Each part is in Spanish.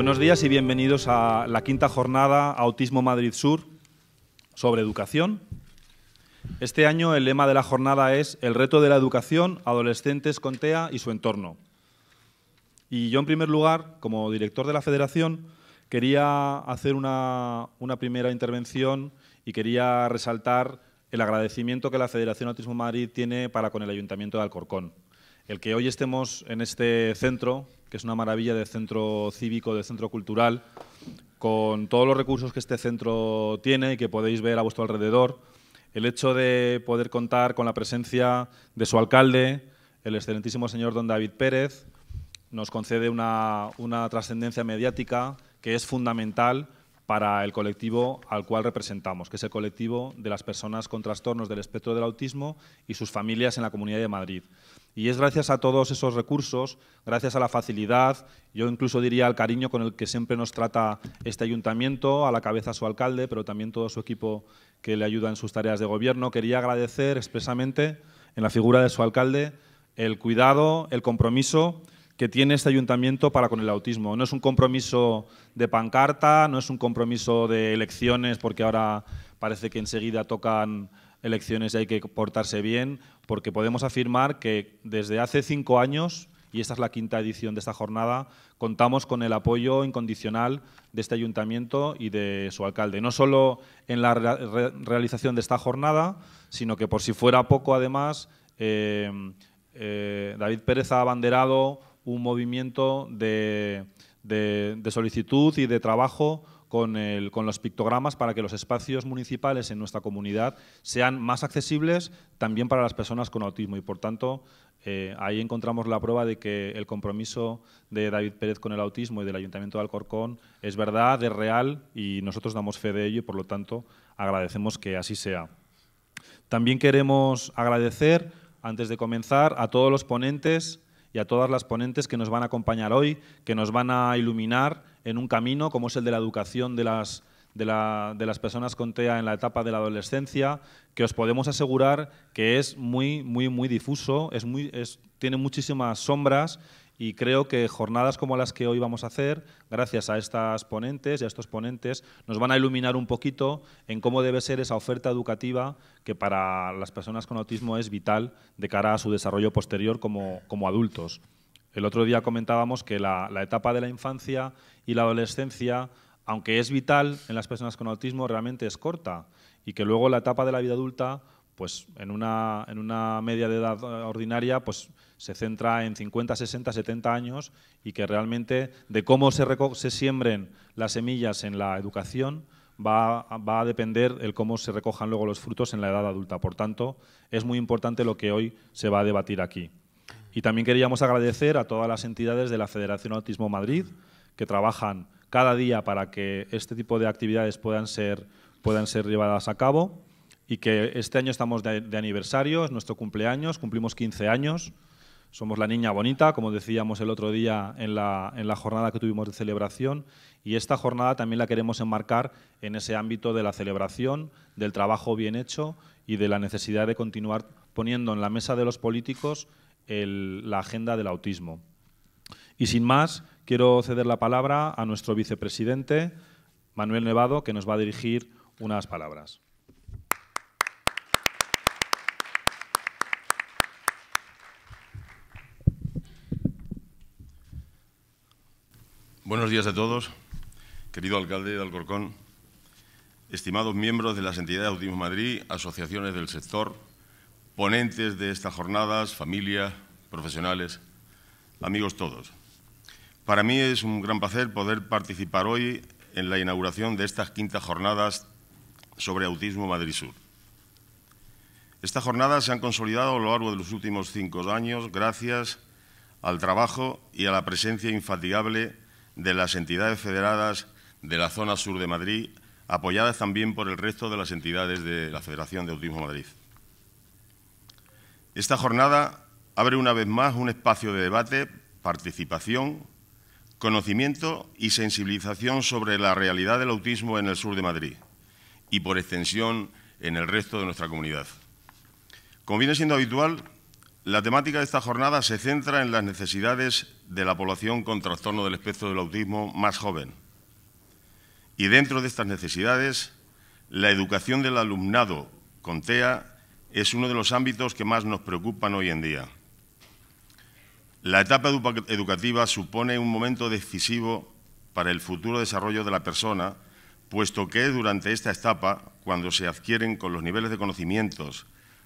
Buenos días y bienvenidos a la quinta jornada Autismo Madrid Sur sobre educación. Este año el lema de la jornada es El reto de la educación, adolescentes con TEA y su entorno. Y yo en primer lugar, como director de la federación, quería hacer una, primera intervención y quería resaltar el agradecimiento que la Federación Autismo Madrid tiene para con el Ayuntamiento de Alcorcón. El que hoy estemos en este centro que es una maravilla de centro cívico, de centro cultural, con todos los recursos que este centro tiene y que podéis ver a vuestro alrededor. El hecho de poder contar con la presencia de su alcalde, el excelentísimo señor don David Pérez, nos concede una, una trascendencia mediática que es fundamental para el colectivo al cual representamos, que es el colectivo de las personas con trastornos del espectro del autismo y sus familias en la Comunidad de Madrid. Y es gracias a todos esos recursos, gracias a la facilidad, yo incluso diría al cariño con el que siempre nos trata este ayuntamiento, a la cabeza su alcalde, pero también todo su equipo que le ayuda en sus tareas de gobierno. Quería agradecer expresamente en la figura de su alcalde el cuidado, el compromiso que tiene este ayuntamiento para con el autismo. No es un compromiso de pancarta, no es un compromiso de elecciones, porque ahora parece que enseguida tocan elecciones y hay que portarse bien, porque podemos afirmar que desde hace cinco años, y esta es la quinta edición de esta jornada, contamos con el apoyo incondicional de este ayuntamiento y de su alcalde. No solo en la realización de esta jornada, sino que por si fuera poco, además, eh, eh, David Pérez ha abanderado un movimiento de, solicitud y de trabajo con, el, con, los pictogramas para que los espacios municipales en nuestra comunidad sean más accesibles también para las personas con autismo. Y por tanto, eh, ahí encontramos la prueba de que el compromiso de David Pérez con el autismo y del Ayuntamiento de Alcorcón es verdad, es real y nosotros damos fe de ello y por lo tanto agradecemos que así sea. También queremos agradecer, antes de comenzar, a todos los ponentes y a todas las ponentes que nos van a acompañar hoy, que nos van a iluminar en un camino como es el de la educación de las, de, la, personas con TEA en la etapa de la adolescencia, que os podemos asegurar que es muy, muy, muy difuso, es muy, tiene muchísimas sombras y creo que jornadas como las que hoy vamos a hacer, gracias a estas ponentes y a estos ponentes, nos van a iluminar un poquito en cómo debe ser esa oferta educativa que para las personas con autismo es vital de cara a su desarrollo posterior como, adultos. El otro día comentábamos que la etapa de la infancia y la adolescencia, aunque es vital en las personas con autismo, realmente es corta y que luego la etapa de la vida adulta pues en una, media de edad eh, ordinaria, pues se centra en 50, 60, 70 años y que realmente de cómo se, siembren las semillas en la educación va, va, a depender el cómo se recojan luego los frutos en la edad adulta. Por tanto, es muy importante lo que hoy se va a debatir aquí. Y también queríamos agradecer a todas las entidades de la Federación Autismo Madrid que trabajan cada día para que este tipo de actividades puedan ser llevadas a cabo y que este año estamos de, aniversario, es nuestro cumpleaños, cumplimos 15 años. Somos la niña bonita, como decíamos el otro día en la, en la, jornada que tuvimos de celebración, y esta jornada también la queremos enmarcar en ese ámbito de la celebración, del trabajo bien hecho y de la necesidad de continuar poniendo en la mesa de los políticos la agenda del autismo. Y sin más, quiero ceder la palabra a nuestro vicepresidente, Manuel Nevado, que nos va a dirigir unas palabras. Buenos días a todos, querido alcalde de Alcorcón, estimados miembros de las entidades de Autismo Madrid, asociaciones del sector, ponentes de estas jornadas, familia, profesionales, amigos todos. Para mí es un gran placer poder participar hoy en la inauguración de estas quintas jornadas sobre autismo Madrid Sur. Estas jornadas se han consolidado a lo largo de los últimos cinco años gracias al trabajo y a la presencia infatigable de las entidades federadas de la zona sur de Madrid, apoyadas también por el resto de las entidades de la Federación de Autismo Madrid. Esta jornada abre una vez más un espacio de debate, participación, conocimiento y sensibilización sobre la realidad del autismo en el sur de Madrid y, por extensión, en el resto de nuestra comunidad. Como viene siendo habitual, la temática de esta jornada se centra en las necesidades de la población con trastorno del espectro del autismo más joven. Y dentro de estas necesidades, la educación del alumnado con TEA es uno de los ámbitos que más nos preocupan hoy en día. La etapa educativa supone un momento decisivo para el futuro desarrollo de la persona, puesto que durante esta etapa cuando se adquieren con los niveles de conocimientos,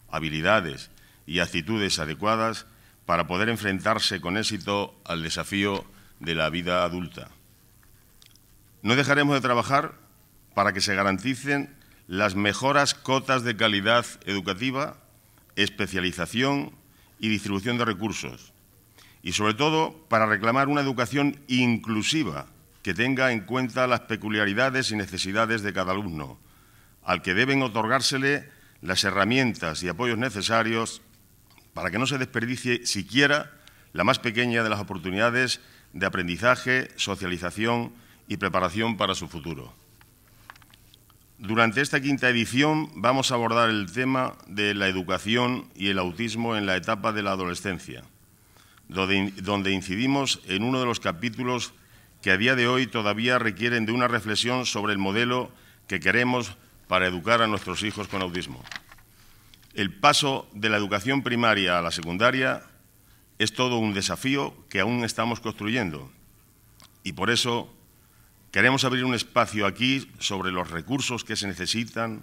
habilidades y actitudes adecuadas para poder enfrentarse con éxito al desafío de la vida adulta. No dejaremos de trabajar para que se garanticen las mejoras cotas de calidad educativa, especialización y distribución de recursos, y sobre todo para reclamar una educación inclusiva que tenga en cuenta las peculiaridades y necesidades de cada alumno, al que deben otorgársele las herramientas y apoyos necesarios para que no se desperdicie siquiera la más pequeña de las oportunidades de aprendizaje, socialización y preparación para su futuro. Durante esta quinta edición vamos a abordar el tema de la educación y el autismo en la etapa de la adolescencia, donde, incidimos en uno de los capítulos que a día de hoy todavía requieren de una reflexión sobre el modelo que queremos para educar a nuestros hijos con autismo. El paso de la educación primaria a la secundaria es todo un desafío que aún estamos construyendo y por eso queremos abrir un espacio aquí sobre los recursos que se necesitan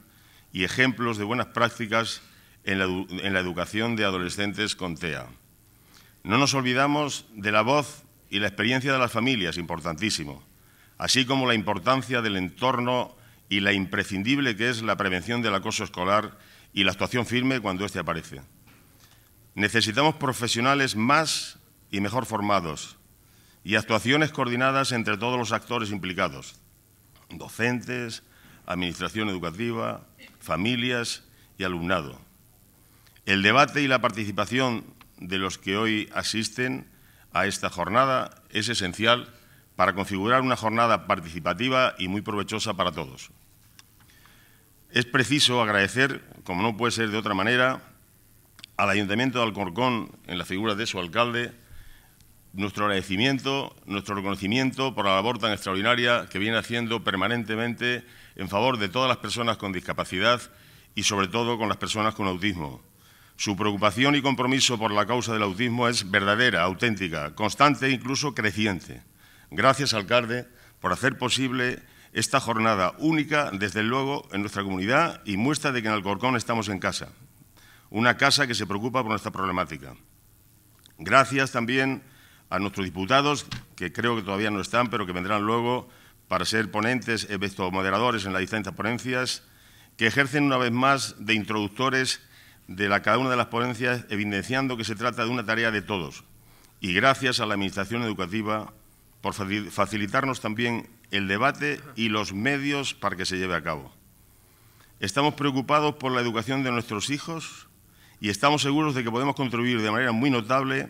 y ejemplos de buenas prácticas en la, educación de adolescentes con TEA. No nos olvidamos de la voz y la experiencia de las familias, importantísimo, así como la importancia del entorno y la imprescindible que es la prevención del acoso escolar y la actuación firme cuando éste aparece. Necesitamos profesionales más y mejor formados y actuaciones coordinadas entre todos los actores implicados, docentes, administración educativa, familias y alumnado. El debate y la participación de los que hoy asisten a esta jornada es esencial para configurar una jornada participativa y muy provechosa para todos. Es preciso agradecer, como no puede ser de otra manera, al Ayuntamiento de Alcorcón, en la figura de su alcalde, nuestro agradecimiento, nuestro reconocimiento por la labor tan extraordinaria que viene haciendo permanentemente en favor de todas las personas con discapacidad y sobre todo con las personas con autismo. Su preocupación y compromiso por la causa del autismo es verdadera, auténtica, constante e incluso creciente. Gracias, alcalde, por hacer posible esta jornada única, desde luego, en nuestra comunidad y muestra de que en Alcorcón estamos en casa, una casa que se preocupa por nuestra problemática. Gracias también a nuestros diputados, que creo que todavía no están, pero que vendrán luego para ser ponentes, moderadores en las distintas ponencias, que ejercen una vez más de introductores de la, cada una de las ponencias, evidenciando que se trata de una tarea de todos. Y gracias a la Administración Educativa, por facilitarnos también el debate y los medios para que se lleve a cabo. Estamos preocupados por la educación de nuestros hijos y estamos seguros de que podemos contribuir de manera muy notable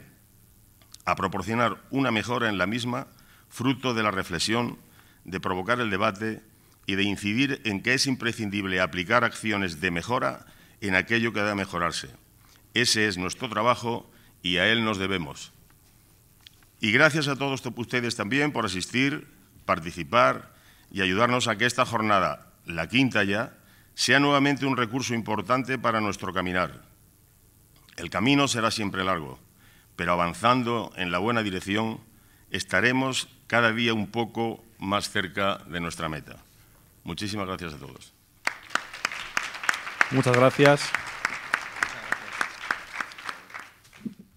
a proporcionar una mejora en la misma, fruto de la reflexión, de provocar el debate y de incidir en que es imprescindible aplicar acciones de mejora en aquello que debe mejorarse. Ese es nuestro trabajo y a él nos debemos. Y gracias a todos ustedes también por asistir, participar y ayudarnos a que esta jornada, la quinta ya, sea nuevamente un recurso importante para nuestro caminar. El camino será siempre largo, pero avanzando en la buena dirección estaremos cada día un poco más cerca de nuestra meta. Muchísimas gracias a todos. Muchas gracias.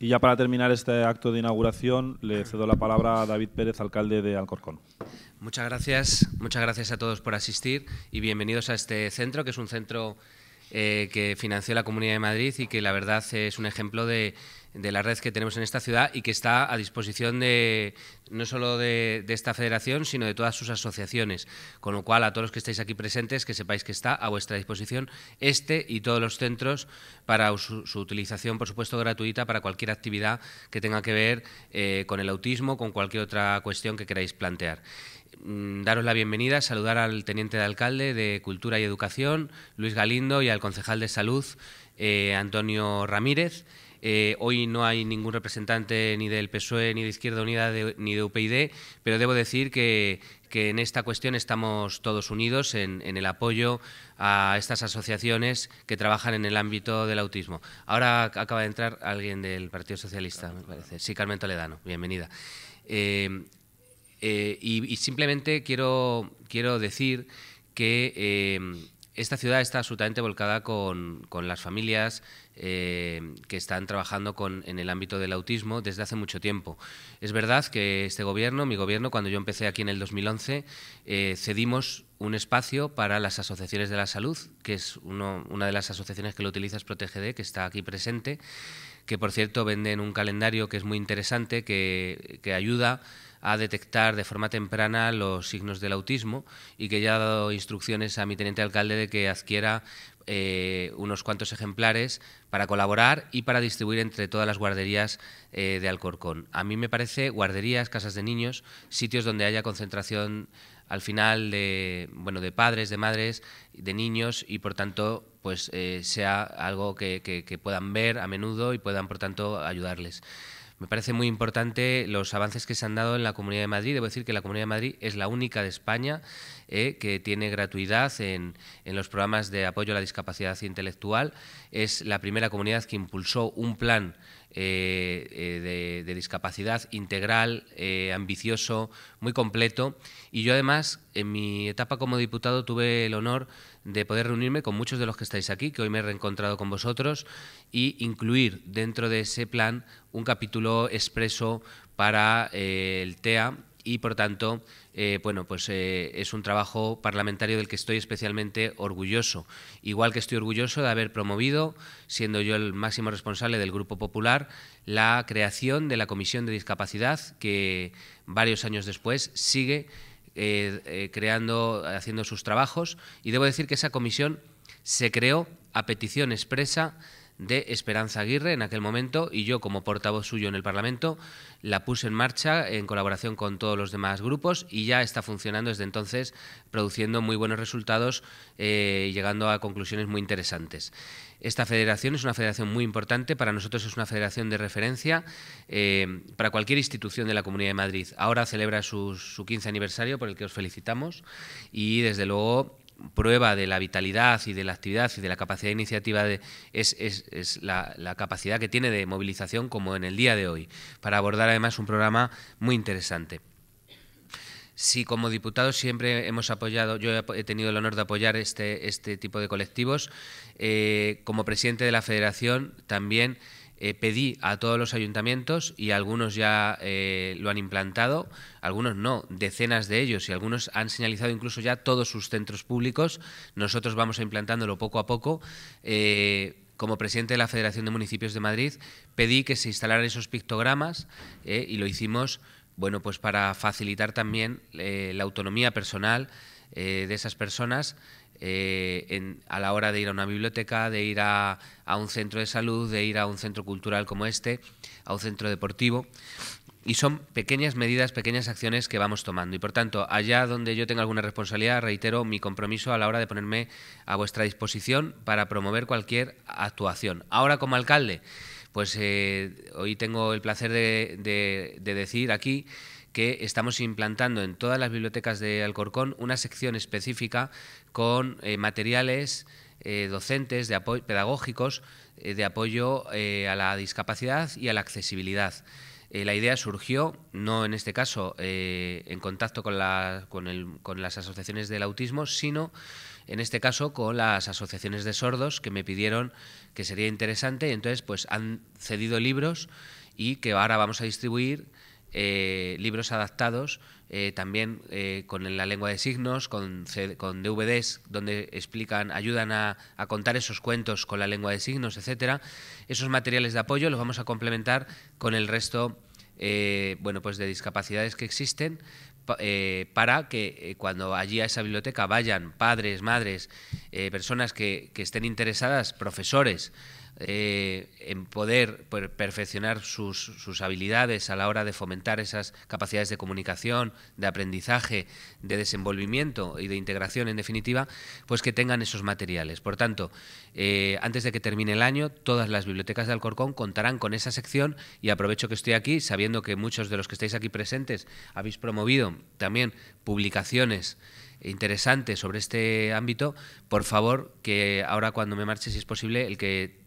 Y ya para terminar este acto de inauguración, le cedo la palabra a David Pérez, alcalde de Alcorcón. Muchas gracias, muchas gracias a todos por asistir y bienvenidos a este centro, que es un centro eh, que financió la Comunidad de Madrid y que la verdad es un ejemplo de, de la red que tenemos en esta ciudad y que está a disposición de no solo de, esta federación, sino de todas sus asociaciones. Con lo cual, a todos los que estáis aquí presentes, que sepáis que está a vuestra disposición este y todos los centros para su, utilización, por supuesto, gratuita para cualquier actividad que tenga que ver eh, con el autismo, con cualquier otra cuestión que queráis plantear mm, daros la bienvenida, saludar al teniente de alcalde de Cultura y Educación, Luis Galindo, y al concejal de Salud, eh, Antonio Ramírez. Eh, hoy no hay ningún representante ni del PSOE, ni de Izquierda Unida, ni de UPyD, pero debo decir que, en esta cuestión estamos todos unidos en, el apoyo a estas asociaciones que trabajan en el ámbito del autismo. Ahora acaba de entrar alguien del Partido Socialista, me parece. Sí, Carmen Toledano, bienvenida. Eh, eh, y, simplemente quiero, quiero decir que esta ciudad está absolutamente volcada con, las familias eh, que están trabajando con, en el ámbito del autismo desde hace mucho tiempo. Es verdad que este gobierno, mi gobierno, cuando yo empecé aquí en el 2011, eh, cedimos un espacio para las asociaciones de la salud, que es una de las asociaciones que lo utiliza es ProtegeD, que está aquí presente, que por cierto venden un calendario que es muy interesante, que, que ayuda a detectar de forma temprana los signos del autismo y que ya ha dado instrucciones a mi teniente alcalde de que adquiera eh, unos cuantos ejemplares para colaborar y para distribuir entre todas las guarderías eh, de Alcorcón. A mí me parece guarderías, casas de niños, sitios donde haya concentración al final de, bueno, de padres, de madres, de niños y por tanto pues eh, sea algo que, que puedan ver a menudo y puedan por tanto ayudarles. Me parece muy importante los avances que se han dado en la Comunidad de Madrid. Debo decir que la Comunidad de Madrid es la única de España eh, que tiene gratuidad en, en, los programas de apoyo a la discapacidad intelectual. Es la primera comunidad que impulsó un plan eh, de, discapacidad integral, eh, ambicioso, muy completo. Y yo además, en mi etapa como diputado, tuve el honor de poder reunirme con muchos de los que estáis aquí, que hoy me he reencontrado con vosotros, y incluir dentro de ese plan un capítulo expreso para eh, el TEA y por tanto, eh, bueno, pues eh, es un trabajo parlamentario del que estoy especialmente orgulloso. Igual que estoy orgulloso de haber promovido, siendo yo el máximo responsable del Grupo Popular, la creación de la Comisión de Discapacidad, que varios años después sigue eh, creando, haciendo sus trabajos. Y debo decir que esa comisión se creó a petición expresa de Esperanza Aguirre en aquel momento y yo como portavoz suyo en el Parlamento la puse en marcha en colaboración con todos los demás grupos y ya está funcionando desde entonces produciendo muy buenos resultados eh, llegando a conclusiones muy interesantes. Esta federación es una federación muy importante, para nosotros es una federación de referencia eh, para cualquier institución de la Comunidad de Madrid. Ahora celebra su, su 15 aniversario por el que os felicitamos y desde luego prueba de la vitalidad y de la actividad y de la capacidad de iniciativa es, la, capacidad que tiene de movilización como en el día de hoy, para abordar además un programa muy interesante. Si como diputados siempre hemos apoyado, yo he tenido el honor de apoyar este, este tipo de colectivos, eh, como presidente de la federación también eh, pedí a todos los ayuntamientos y algunos ya eh, lo han implantado, algunos no, decenas de ellos y algunos han señalizado incluso ya todos sus centros públicos. Nosotros vamos implantándolo poco a poco. Eh, como presidente de la Federación de Municipios de Madrid, pedí que se instalaran esos pictogramas y lo hicimos bueno, pues para facilitar también la autonomía personal de esas personas eh, en, a la hora de ir a una biblioteca, de ir a, un centro de salud, de ir a un centro cultural como este, a un centro deportivo. Y son pequeñas medidas, pequeñas acciones que vamos tomando. Y por tanto, allá donde yo tenga alguna responsabilidad, reitero mi compromiso a la hora de ponerme a vuestra disposición para promover cualquier actuación. Ahora como alcalde, pues eh, hoy tengo el placer de decir aquí que estamos implantando en todas las bibliotecas de Alcorcón una sección específica con eh, materiales eh, docentes, de pedagógicos, eh, de apoyo a la discapacidad y a la accesibilidad. la idea surgió, no en este caso en contacto con, las asociaciones del autismo, sino en este caso con las asociaciones de sordos que me pidieron que sería interesante, y entonces pues han cedido libros y que ahora vamos a distribuir eh, libros adaptados eh, también eh, con la lengua de signos, con, con DVDs donde explican, ayudan a, contar esos cuentos con la lengua de signos, etcétera. Esos materiales de apoyo los vamos a complementar con el resto bueno, pues de discapacidades que existen para que cuando allí a esa biblioteca vayan padres, madres, personas que, estén interesadas, profesores, eh, en poder perfeccionar sus, sus, habilidades a la hora de fomentar esas capacidades de comunicación, de aprendizaje, de desenvolvimiento y de integración, en definitiva, pues que tengan esos materiales. Por tanto, eh, antes de que termine el año, todas las bibliotecas de Alcorcón contarán con esa sección y aprovecho que estoy aquí, sabiendo que muchos de los que estáis aquí presentes habéis promovido también publicaciones interesantes sobre este ámbito, por favor, que ahora cuando me marche, si es posible, el que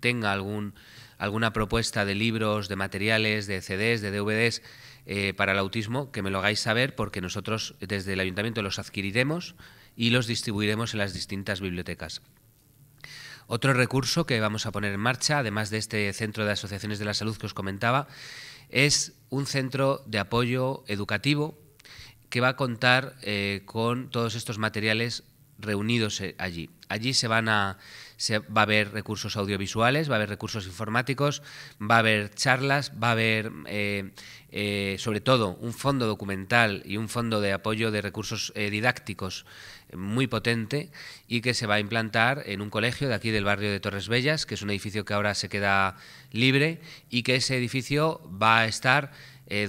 tenga alguna propuesta de libros, de materiales, de CDs, de DVDs eh, para el autismo, que me lo hagáis saber porque nosotros desde el ayuntamiento los adquiriremos y los distribuiremos en las distintas bibliotecas. Otro recurso que vamos a poner en marcha, además de este centro de asociaciones de la salud que os comentaba, es un centro de apoyo educativo que va a contar eh, con todos estos materiales reunidos eh, allí. Allí se van a, se, va a haber recursos audiovisuales, va a haber recursos informáticos, va a haber charlas, va a haber eh, eh, sobre todo un fondo documental y un fondo de apoyo de recursos eh, didácticos muy potente y que se va a implantar en un colegio de aquí del barrio de Torres Bellas, que es un edificio que ahora se queda libre y que ese edificio va a estar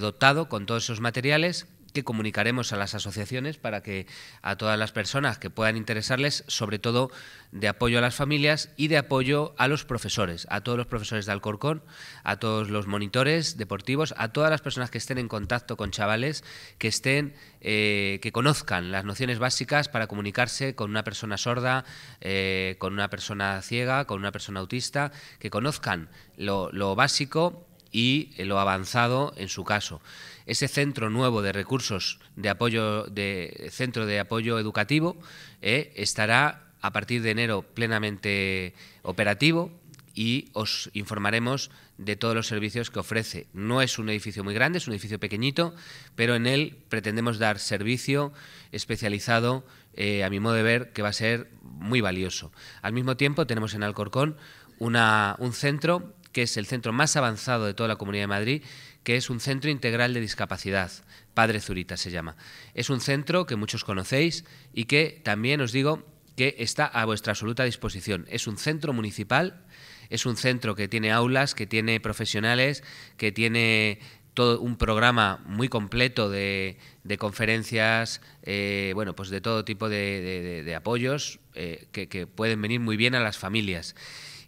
dotado con todos esos materiales que comunicaremos a las asociaciones para que a todas las personas que puedan interesarles, sobre todo de apoyo a las familias y de apoyo a los profesores, a todos los profesores de Alcorcón, a todos los monitores deportivos, a todas las personas que estén en contacto con chavales, que estén, eh, que conozcan las nociones básicas para comunicarse con una persona sorda, eh, con una persona ciega, con una persona autista, que conozcan lo básico y lo avanzado en su caso ese centro nuevo de recursos de apoyo, de centro de apoyo educativo, eh, estará a partir de enero plenamente operativo y os informaremos de todos los servicios que ofrece. No es un edificio muy grande, es un edificio pequeñito, pero en él pretendemos dar servicio especializado, eh, a mi modo de ver, que va a ser muy valioso. Al mismo tiempo, tenemos en Alcorcón una, un centro que es el centro más avanzado de toda la Comunidad de Madrid, que es un centro integral de discapacidad. Padre Zurita se llama. Es un centro que muchos conocéis y que también os digo que está a vuestra absoluta disposición. Es un centro municipal, es un centro que tiene aulas, que tiene profesionales, que tiene todo un programa muy completo de, conferencias, eh, bueno, pues de todo tipo de, apoyos eh, que pueden venir muy bien a las familias.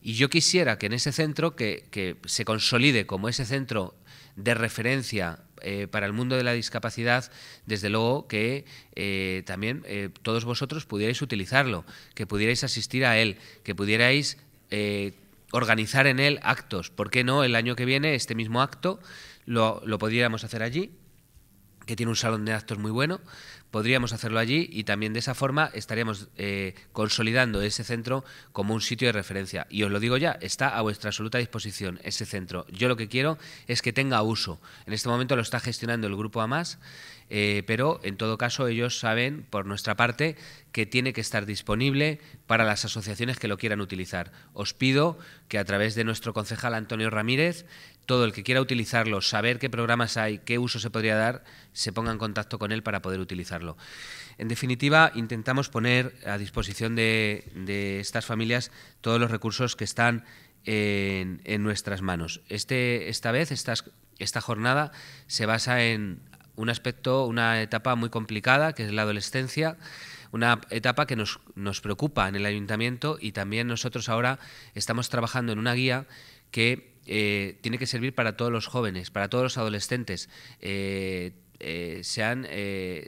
Y yo quisiera que en ese centro, que, se consolide como ese centro de referencia eh, para el mundo de la discapacidad, desde luego que eh, también eh, todos vosotros pudierais utilizarlo, que pudierais asistir a él, que pudierais organizar en él actos. ¿Por qué no el año que viene este mismo acto lo, lo podríamos hacer allí? que tiene un salón de actos muy bueno, podríamos hacerlo allí y también de esa forma estaríamos eh, consolidando ese centro como un sitio de referencia. Y os lo digo ya, está a vuestra absoluta disposición ese centro. Yo lo que quiero es que tenga uso. En este momento lo está gestionando el grupo AMAS, eh, pero en todo caso ellos saben por nuestra parte que tiene que estar disponible para las asociaciones que lo quieran utilizar. Os pido que a través de nuestro concejal Antonio Ramírez todo el que quiera utilizarlo, saber qué programas hay, qué uso se podría dar, se ponga en contacto con él para poder utilizarlo. En definitiva, intentamos poner a disposición de, estas familias todos los recursos que están en, nuestras manos. Este, esta vez, esta, esta jornada se basa en un aspecto, una etapa muy complicada, que es la adolescencia una etapa que nos, nos, preocupa en el ayuntamiento y también nosotros ahora estamos trabajando en una guía que eh, tiene que servir para todos los jóvenes, para todos los adolescentes, eh, eh, sean,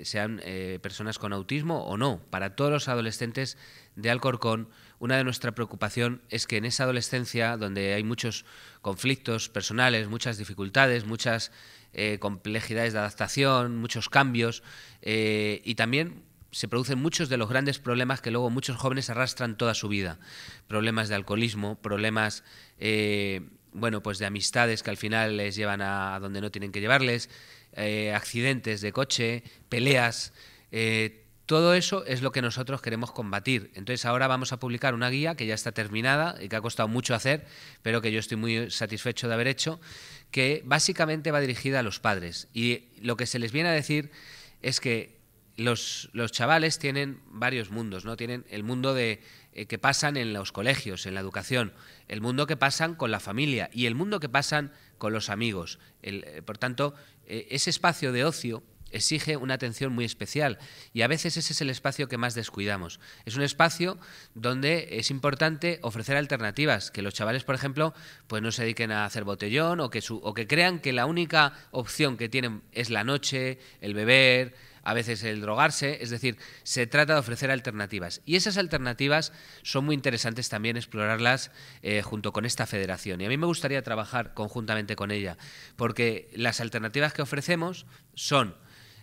sean personas con autismo o no, para todos los adolescentes de Alcorcón. Una de nuestras preocupaciones es que en esa adolescencia, donde hay muchos conflictos personales, muchas dificultades, muchas complejidades de adaptación, muchos cambios, y también se producen muchos de los grandes problemas que luego muchos jóvenes arrastran toda su vida. Problemas de alcoholismo, problemas bueno, pues de amistades que al final les llevan a, donde no tienen que llevarles, eh, accidentes de coche, peleas. Eh, todo eso es lo que nosotros queremos combatir. Entonces ahora vamos a publicar una guía que ya está terminada y que ha costado mucho hacer, pero que yo estoy muy satisfecho de haber hecho, que básicamente va dirigida a los padres. Y lo que se les viene a decir es que los, los chavales tienen varios mundos, ¿no? Tienen el mundo de eh, que pasan en los colegios, en la educación, el mundo que pasan con la familia y el mundo que pasan con los amigos. Eh, por tanto, eh, ese espacio de ocio exige una atención muy especial y a veces ese es el espacio que más descuidamos. Es un espacio donde es importante ofrecer alternativas, que los chavales, por ejemplo, pues no se dediquen a hacer botellón o que, o que crean que la única opción que tienen es la noche, el beber, a veces el drogarse, es decir, se trata de ofrecer alternativas. Y esas alternativas son muy interesantes también explorarlas eh, junto con esta federación. Y a mí me gustaría trabajar conjuntamente con ella, porque las alternativas que ofrecemos son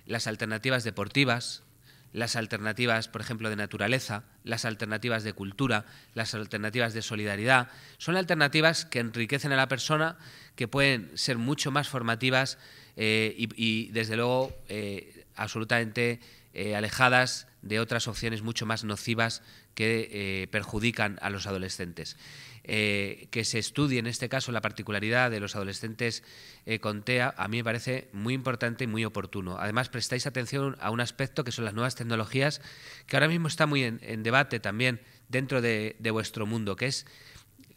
las alternativas deportivas, las alternativas, por ejemplo, de naturaleza, las alternativas de cultura, las alternativas de solidaridad, son alternativas que enriquecen a la persona, que pueden ser mucho más formativas eh, y, desde luego, eh, absolutamente eh, alejadas de otras opciones mucho más nocivas que eh, perjudican a los adolescentes. Eh, que se estudie en este caso la particularidad de los adolescentes con TEA a mí me parece muy importante y muy oportuno. Además, prestáis atención a un aspecto que son las nuevas tecnologías, que ahora mismo está muy en, debate también dentro de, de vuestro mundo, que es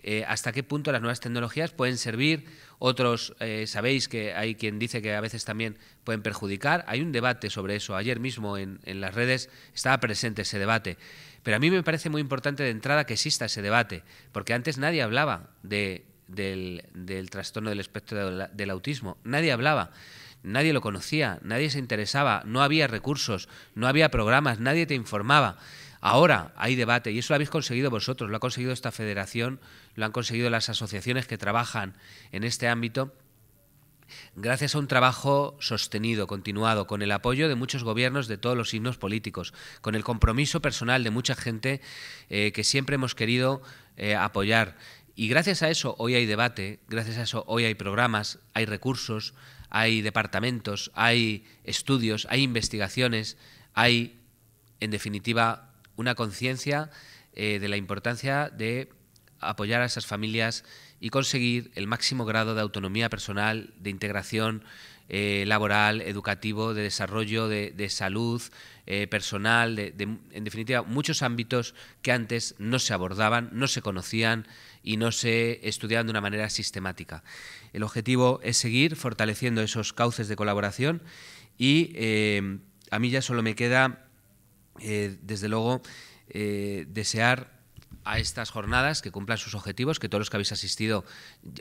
eh, hasta qué punto las nuevas tecnologías pueden servir, otros eh, sabéis que hay quien dice que a veces también pueden perjudicar, hay un debate sobre eso, ayer mismo en, las redes estaba presente ese debate, pero a mí me parece muy importante de entrada que exista ese debate, porque antes nadie hablaba del, trastorno del espectro del autismo, nadie hablaba nadie lo conocía, nadie se interesaba, no había recursos, no había programas, nadie te informaba. Ahora hay debate y eso lo habéis conseguido vosotros, lo ha conseguido esta federación, lo han conseguido las asociaciones que trabajan en este ámbito, gracias a un trabajo sostenido, continuado, con el apoyo de muchos gobiernos de todos los signos políticos, con el compromiso personal de mucha gente eh, que siempre hemos querido eh, apoyar. Y gracias a eso hoy hay debate, gracias a eso hoy hay programas, hay recursos, hay departamentos, hay estudios, hay investigaciones, hay, en definitiva, una conciencia eh, de la importancia de apoyar a esas familias y conseguir el máximo grado de autonomía personal, de integración eh, laboral, educativo, de desarrollo, de, salud eh, personal, de, en definitiva, muchos ámbitos que antes no se abordaban, no se conocían y no se estudiaban de una manera sistemática. El objetivo es seguir fortaleciendo esos cauces de colaboración y a mí ya solo me queda eh, desde luego, eh, desear a estas jornadas que cumplan sus objetivos, que todos los que habéis asistido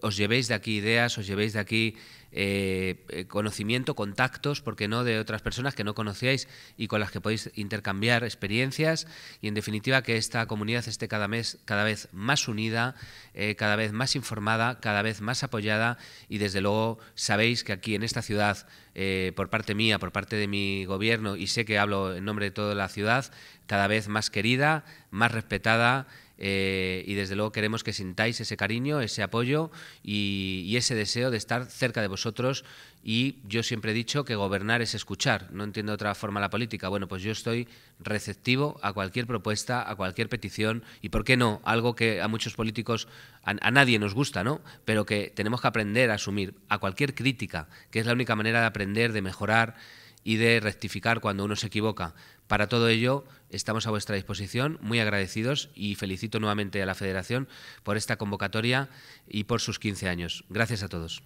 os llevéis de aquí ideas, os llevéis de aquí eh, eh, conocimiento, contactos, porque no?, de otras personas que no conocíais y con las que podéis intercambiar experiencias y, en definitiva, que esta comunidad esté cada, mes, cada vez más unida, eh, cada vez más informada, cada vez más apoyada y, desde luego, sabéis que aquí en esta ciudad, por parte mía, por parte de mi gobierno, y sé que hablo en nombre de toda la ciudad, cada vez más querida, más respetada, y desde luego queremos que sintáis ese cariño, ese apoyo y, y ese deseo de estar cerca de vosotros y yo siempre he dicho que gobernar es escuchar, no entiendo otra forma la política. Bueno, pues yo estoy receptivo a cualquier propuesta, a cualquier petición y, ¿por qué no? Algo que a muchos políticos, a, a nadie nos gusta, ¿no? Pero que tenemos que aprender a asumir, a cualquier crítica, que es la única manera de aprender, de mejorar y de rectificar cuando uno se equivoca. Para todo ello, estamos a vuestra disposición, muy agradecidos y felicito nuevamente a la Federación por esta convocatoria y por sus 15 años. Gracias a todos.